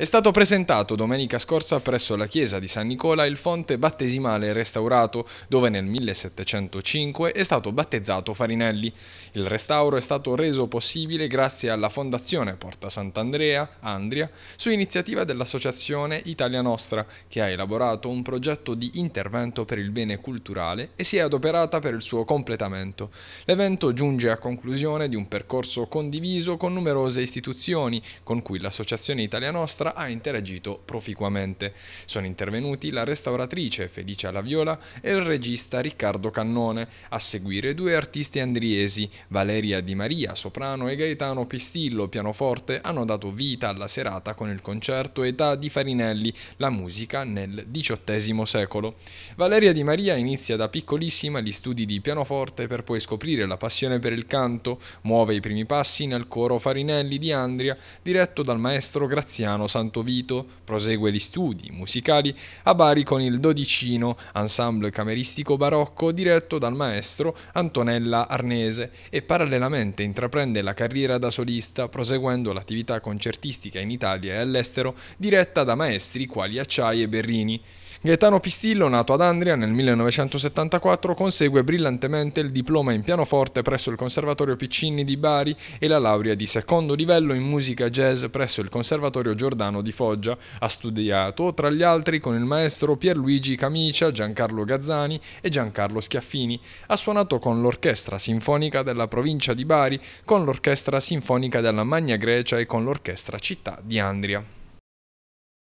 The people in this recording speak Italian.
È stato presentato domenica scorsa presso la chiesa di San Nicola il fonte battesimale restaurato dove nel 1705 è stato battezzato Farinelli. Il restauro è stato reso possibile grazie alla Fondazione Porta Sant'Andrea, Andria, su iniziativa dell'Associazione Italia Nostra, che ha elaborato un progetto di intervento per il bene culturale e si è adoperata per il suo completamento. L'evento giunge a conclusione di un percorso condiviso con numerose istituzioni, con cui l'Associazione Italia Nostra sinistra ha interagito proficuamente. Sono intervenuti la restauratrice Felicia Laviola e il regista Riccardo Cannone, a seguire due artisti andriesi, Valeria Di Maria, soprano e Gaetano Pistillo, pianoforte, hanno dato vita alla serata con il concerto Età di Farinelli, la musica nel XVIII secolo. Valeria Di Maria inizia da piccolissima gli studi di pianoforte per poi scoprire la passione per il canto, muove i primi passi nel coro Farinelli di Andria, diretto dal maestro Graziano Santos. Santo Vito prosegue gli studi musicali a Bari con il Dodicino, ensemble cameristico barocco diretto dal maestro Antonella Arnese e parallelamente intraprende la carriera da solista proseguendo l'attività concertistica in Italia e all'estero diretta da maestri quali Acciai e Berrini. Gaetano Pistillo, nato ad Andria nel 1974, consegue brillantemente il diploma in pianoforte presso il Conservatorio Piccinni di Bari e la laurea di secondo livello in musica jazz presso il Conservatorio Giordano Milano di Foggia, ha studiato tra gli altri con il maestro Pierluigi Camicia, Giancarlo Gazzani e Giancarlo Schiaffini. Ha suonato con l'Orchestra Sinfonica della provincia di Bari, con l'Orchestra Sinfonica della Magna Grecia e con l'Orchestra Città di Andria.